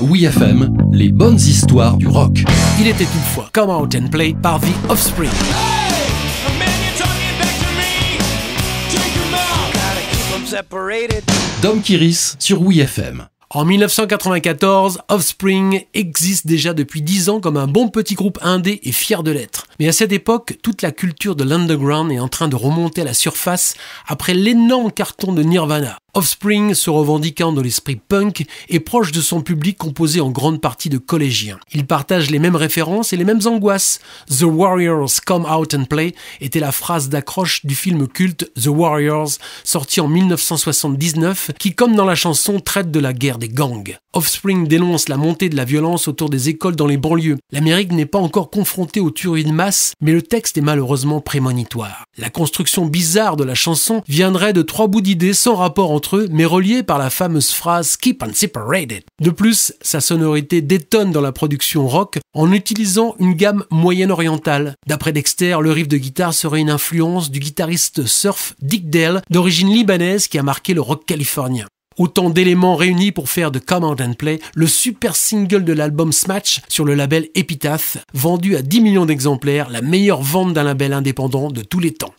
Oui FM, les bonnes histoires du rock. Il était toutefois Come Out and Play par The Offspring. Dom Kiris sur wi En 1994, Offspring existe déjà depuis 10 ans comme un bon petit groupe indé et fier de l'être. Mais à cette époque, toute la culture de l'underground est en train de remonter à la surface après l'énorme carton de Nirvana. Offspring, se revendiquant de l'esprit punk, est proche de son public composé en grande partie de collégiens. Ils partagent les mêmes références et les mêmes angoisses. The Warriors Come Out and Play était la phrase d'accroche du film culte The Warriors, sorti en 1979, qui, comme dans la chanson, traite de la guerre des gangs. Offspring dénonce la montée de la violence autour des écoles dans les banlieues. L'Amérique n'est pas encore confrontée aux tueries de masse, mais le texte est malheureusement prémonitoire. La construction bizarre de la chanson viendrait de trois bouts d'idées sans rapport entre mais relié par la fameuse phrase Keep on separated. De plus, sa sonorité détonne dans la production rock en utilisant une gamme moyenne-orientale. D'après Dexter, le riff de guitare serait une influence du guitariste surf Dick Dale, d'origine libanaise, qui a marqué le rock californien. Autant d'éléments réunis pour faire de Command and Play le super single de l'album Smash sur le label Epitaph, vendu à 10 millions d'exemplaires, la meilleure vente d'un label indépendant de tous les temps.